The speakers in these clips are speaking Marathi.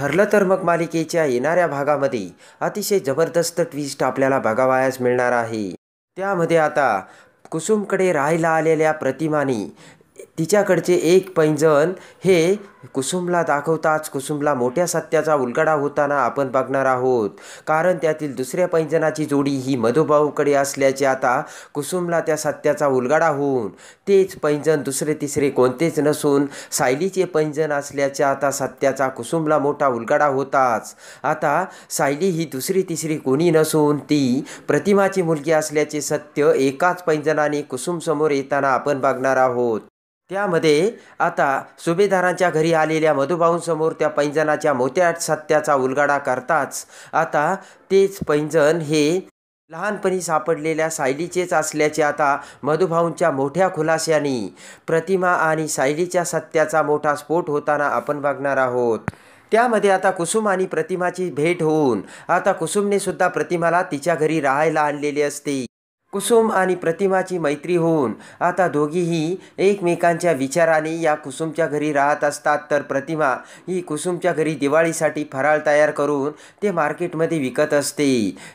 ठरलं तर मग मालिकेच्या येणाऱ्या भागामध्ये अतिशय जबरदस्त ट्विस्ट आपल्याला बघावयास मिळणार आहे त्यामध्ये आता कुसुमकडे राहायला आलेल्या प्रतिमानी। तिच्याकडचे एक पैंजण हे कुसुमला दाखवताच कुसुमला मोठ्या सत्याचा उलगडा होताना आपण बघणार आहोत कारण त्यातील दुसऱ्या पैंजणाची जोडी ही मधुभाऊकडे असल्याचे आता कुसुमला त्या सत्याचा उलगडा होऊन तेच पैंजण दुसरे तिसरे कोणतेच नसून सायलीचे पैंजण असल्याचे आता सत्याचा कुसुमला मोठा उलगडा होताच आता सायली ही दुसरी तिसरी कोणी नसून ती प्रतिमाची मुलगी असल्याचे सत्य एकाच पैंजणाने कुसुमसमोर येताना आपण बघणार आहोत त्यामध्ये आता सुभेदारांच्या घरी आलेल्या मधुभाऊंसमोर त्या पैंजणाच्या मोत्या सत्याचा उलगाडा करताच आता तेच पैंजण हे लहानपणी सापडलेल्या सायलीचेच असल्याचे आता मधुभाऊंच्या मोठ्या खुलाशाने प्रतिमा आणि सायलीच्या सत्याचा मोठा स्फोट होताना आपण बघणार आहोत त्यामध्ये आता कुसुम आणि प्रतिमाची भेट होऊन आता कुसुमने सुद्धा प्रतिमाला तिच्या घरी राहायला आणलेली असते कुसुम आणि प्रतिमाची मैत्री होऊन आता दोघीही एकमेकांच्या विचाराने या कुसुमच्या घरी राहत असतात तर प्रतिमा ही कुसुमच्या घरी दिवाळीसाठी फराळ तयार करून ते मार्केटमध्ये विकत असते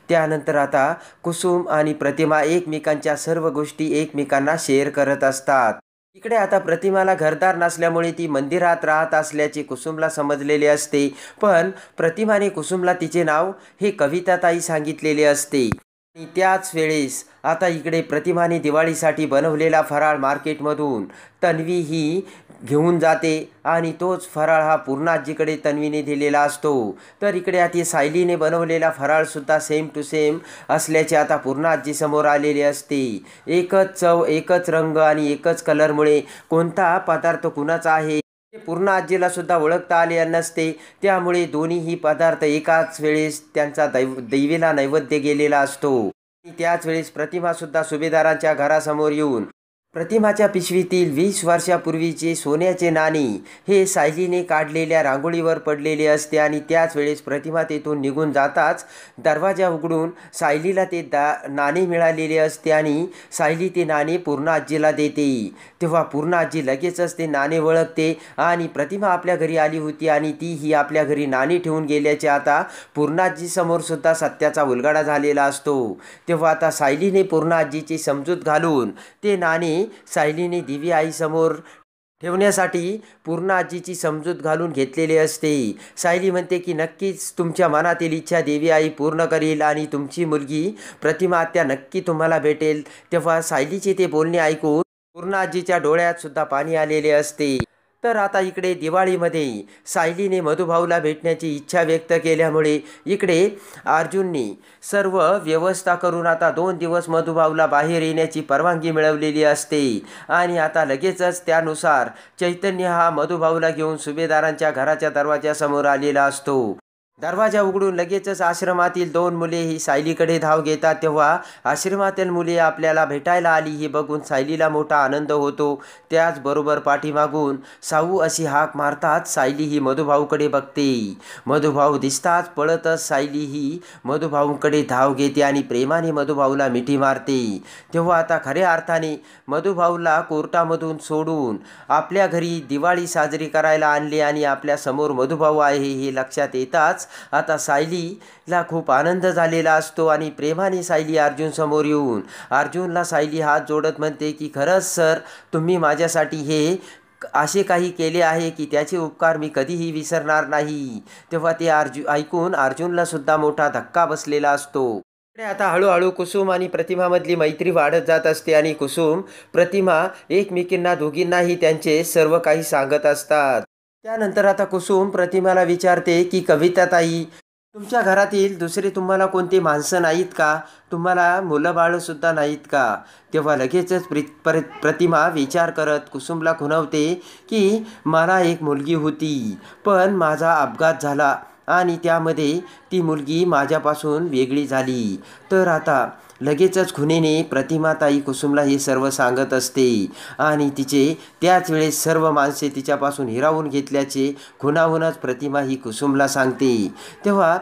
त्यानंतर आता कुसुम आणि प्रतिमा एकमेकांच्या सर्व गोष्टी एकमेकांना शेअर करत असतात इकडे आता प्रतिमाला घरदार नसल्यामुळे ती मंदिरात राहत असल्याचे कुसुमला समजलेले असते पण प्रतिमाने कुसुमला तिचे नाव हे कविताताई सांगितलेले असते त्याच वेळेस आता इकडे प्रतिमाने दिवाळीसाठी बनवलेला फराळ मार्केटमधून तन्वी ही घेऊन जाते आणि तोच फराळ हा पूर्णाजीकडे तन्वीने दिलेला असतो तर इकडे आता सायलीने बनवलेला फराळसुद्धा सेम टू सेम असल्याचे आता पूर्णाजी समोर आलेले असते एकच चव एकच रंग आणि एकच कलरमुळे कोणता पदार्थ कुणाचा आहे पूर्ण आजीला सुद्धा ओळखता आले नसते त्यामुळे ही पदार्थ एकाच वेळेस त्यांचा दैव दैवीला नैवेद्य गेलेला असतो त्याच वेळेस प्रतिमा सुद्धा सुभेदारांच्या घरासमोर येऊन प्रतिमाच्या पिशवीतील वीस वर्षापूर्वीचे सोन्याचे नाणी हे सायलीने काढलेल्या रांगोळीवर पडलेले असते आणि त्याच वेळेस प्रतिमा तेथून निघून जाताच दरवाजा उघडून सायलीला ते दा नाणे मिळालेले असते आणि सायली ते नाणे पूर्ण आजीला देते तेव्हा पूर्ण आजी लगेचच ते नाणे वळखते आणि प्रतिमा आपल्या घरी आली होती आणि ती ही आपल्या घरी नाणी ठेवून गेल्याचे आता पूर्णाजीसमोर सुद्धा सत्याचा उलगाडा झालेला असतो तेव्हा आता सायलीने पूर्ण आजीची समजूत घालून ते नाणे सायलीने दिवी समोर ठेवण्यासाठी पूर्ण आजीची समजूत घालून घेतलेली असते सायली म्हणते की नक्कीच तुमच्या मनातील इच्छा देवी आई पूर्ण करील आणि तुमची मुलगी प्रतिमा आत्या नक्की तुम्हाला भेटेल तेव्हा सायलीचे ते बोलणे ऐकून पूर्ण आजीच्या डोळ्यात सुद्धा पाणी आलेले असते तर आता इकडे दिवाळीमध्ये सायलीने मधुभाऊला भेटण्याची इच्छा व्यक्त केल्यामुळे इकडे अर्जुननी सर्व व्यवस्था करून आता दोन दिवस मधुभाऊला बाहेर येण्याची परवानगी मिळवलेली असते आणि आता लगेचच त्यानुसार चैतन्य हा मधुभाऊला घेऊन सुभेदारांच्या घराच्या दरवाजासमोर आलेला असतो दरवाजा उघडून लगेचच आश्रमातील दोन मुले ही सायलीकडे धाव घेतात तेव्हा आश्रमातील मुले आपल्याला भेटायला आली हे बघून सायलीला मोठा आनंद होतो त्याचबरोबर पाठीमागून साऊ अशी हाक मारतात सायली ही मधुभाऊकडे बघते मधुभाऊ दिसताच पळतच सायली ही मधुभाऊंकडे धाव घेते आणि प्रेमाने मधुभाऊला मिठी मारते तेव्हा आता खऱ्या अर्थाने मधुभाऊला कोर्टामधून सोडून आपल्या घरी दिवाळी साजरी करायला आणली आणि आपल्या समोर मधुभाऊ आहे हे लक्षात येताच आता सायलीला खूप आनंद झालेला असतो आणि प्रेमाने सायली अर्जुन समोर येऊन अर्जुनला सायली हात जोडत म्हणते की खरंच सर तुम्ही माझ्यासाठी हे असे काही केले आहे की त्याचे उपकार मी कधीही विसरणार नाही तेव्हा ते अर्जुन ऐकून अर्जुनला सुद्धा मोठा धक्का बसलेला असतो आता हळूहळू कुसुम आणि प्रतिमामधली मैत्री वाढत जात असते आणि कुसुम प्रतिमा एकमेकींना दोघींनाही त्यांचे सर्व काही सांगत असतात त्यानंतर आता कुसुम प्रतिमाला विचारते की कविता ताई तुमच्या घरातील दुसरे तुम्हाला कोणती माणसं नाहीत का तुम्हाला मुलं बाळंसुद्धा नाहीत का तेव्हा लगेचच प्रि प्र प्रतिमा विचार करत कुसुमला खुणवते की मला एक मुलगी होती पण माझा अपघात झाला आणि त्यामध्ये ती मुलगी माझ्यापासून वेगळी झाली तर आता लगेचच खुनीने प्रतिमाताई कुसुमला हे सर्व सांगत असते आणि तिचे त्याच वेळेस सर्व माणसे तिच्यापासून हिरावून घेतल्याचे खुनाहूनच प्रतिमा ही कुसुमला सांगते तेव्हा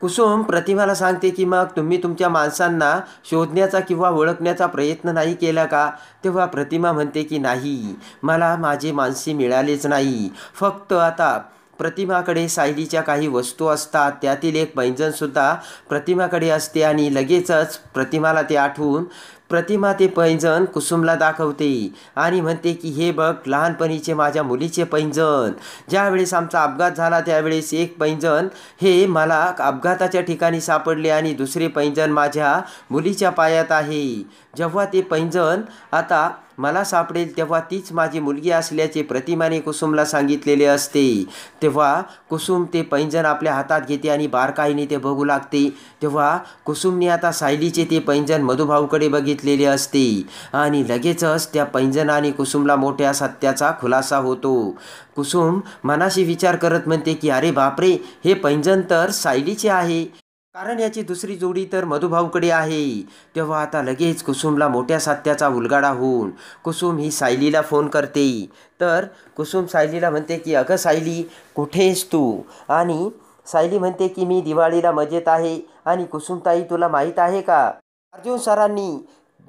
कुसुम प्रतिमाला सांगते की मग तुम्ही तुमच्या माणसांना शोधण्याचा किंवा ओळखण्याचा प्रयत्न नाही केला का तेव्हा प्रतिमा म्हणते की नाही मला माझे माणसे मिळालेच नाही फक्त आता प्रतिमाकडे सायलीच्या काही वस्तू असतात त्यातील एक बैंजनसुद्धा प्रतिमाकडे असते आणि लगेचच प्रतिमाला ते आठवून प्रतिमा ते पैंजण कुसुमला दाखवते आणि म्हणते की हे बघ लहानपणीचे माझ्या मुलीचे पैंजण ज्यावेळेस आमचा अपघात झाला त्यावेळेस एक पैंजण हे मला अपघाताच्या ठिकाणी सापडले आणि दुसरे पैंजण माझ्या मुलीच्या पायात आहे जेव्हा ते पैंजण आता मला सापडेल तेव्हा तीच माझी मुलगी असल्याचे प्रतिमाने कुसुमला सांगितलेले असते तेव्हा कुसुम ते पैंजण आपल्या हातात घेते आणि बारकाईने ते बघू लागते तेव्हा कुसुमने आता सायलीचे ते पैंजण मधुभाऊकडे बघितले घेतलेली असते आणि लगेचच त्या पैंजना आणि कुसुमला मोठ्या सत्याचा खुलासा होतो कुसुम मनाशी विचार करत म्हणते की अरे बापरे हे पैंजन तर सायलीचे आहे कारण याची दुसरी जोडी तर मधुभाऊकडे आहे तेव्हा आता लगेच कुसुमला मोठ्या सत्याचा उलगाडा होऊन कुसुम ही सायलीला फोन करते तर कुसुम सायलीला म्हणते की अगं सायली कुठेस तू आणि सायली म्हणते की मी दिवाळीला मजेत आहे आणि कुसुमताई तुला माहीत आहे का अर्जुन सरांनी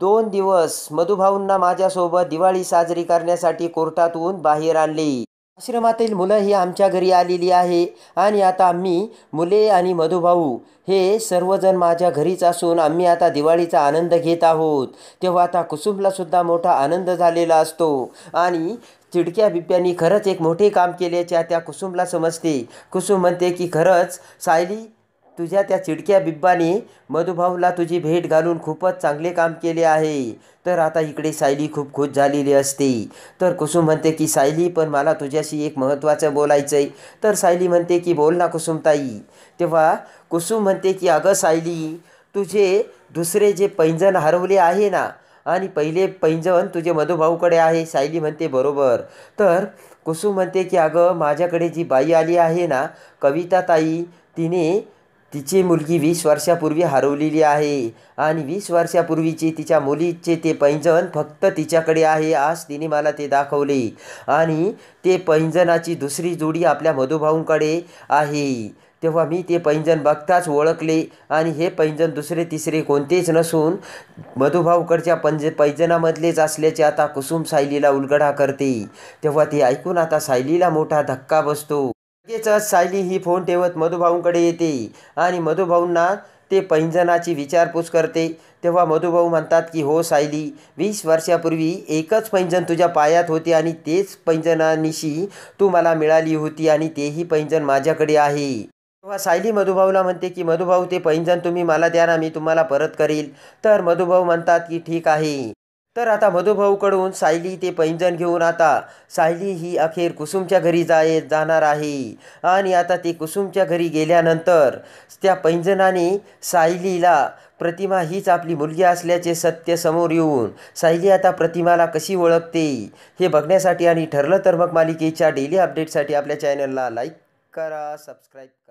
दोन दिवस मधुभाऊंना माझ्यासोबत दिवाळी साजरी करण्यासाठी कोर्टातून बाहेर आणले आश्रमातील मुलं ही आमच्या घरी आलेली आहे आणि आता आम्ही मुले आणि मधुभाऊ हे सर्वजण माझ्या घरीच असून आम्ही आता दिवाळीचा आनंद घेत आहोत तेव्हा आता सुद्धा मोठा आनंद झालेला असतो आणि चिडक्या बिब्यांनी खरंच एक मोठे काम केल्याच्या त्या कुसुमला समजते कुसुम म्हणते की खरंच सायली तुझ्या त्या चिडक्या बिब्बाने मधुभाऊला तुझी भेट घालून खूपच चांगले काम केले आहे तर आता इकडे सायली खूप खुश झालेली असते तर कुसुम म्हणते की सायली पण मला तुझ्याशी एक महत्त्वाचं बोलायचं आहे तर सायली म्हणते की बोल ना कुसुमताई तेव्हा कुसुम म्हणते की अगं सायली तुझे दुसरे जे पैंजण हरवले आहे ना आणि पहिले पैंजण तुझे मधुभाऊकडे आहे सायली म्हणते बरोबर तर कुसुम म्हणते की अगं माझ्याकडे जी बाई आली आहे ना कविता ताई तिने तिची मुलगी वीस वर्षापूर्वी हरवलेली आहे आणि वीस वर्षापूर्वीचे तिच्या मुलीचे ते पैंजण फक्त तिच्याकडे आहे आज तिने मला ते दाखवले आणि ते पैंजणाची दुसरी जोडी आपल्या मधुभाऊंकडे आहे तेव्हा मी ते पैंजण बघताच ओळखले आणि हे पैंजण दुसरे तिसरे कोणतेच नसून मधुभाऊकडच्या पंज पैजनामधलेच असल्याचे आता कुसुम सायलीला उलगडा करते तेव्हा ते ऐकून आता सायलीला मोठा धक्का बसतो लगेचच सायली ही फोन ठेवत मधुभाऊंकडे येते आणि मधुभाऊंना ते पैंजणाची विचारपूस करते तेव्हा मधुभाऊ म्हणतात की हो सायली वीस वर्षापूर्वी एकच पैंजण तुझ्या पायात होते आणि तेच पैंजणानिशी तू मला मिळाली होती आणि तेही पैंजण माझ्याकडे आहे तेव्हा सायली मधुभाऊला म्हणते की मधुभाऊ ते पैंजण तुम्ही मला द्या ना मी तुम्हाला परत करील तर मधुभाऊ म्हणतात की ठीक आहे तर आता मधुभाऊकडून सायली ते पैंजण घेऊन आता सायली ही अखेर कुसुमच्या घरी जाय जाणार आहे आणि आता ते कुसुमच्या घरी गेल्यानंतर त्या पैंजणाने सायलीला प्रतिमा हीच आपली मुलगी असल्याचे सत्य समोर येऊन सायली आता प्रतिमाला कशी ओळखते हे बघण्यासाठी आणि ठरलं तर मग मालिकेच्या डेली अपडेटसाठी आपल्या चॅनलला लाईक करा सबस्क्राईब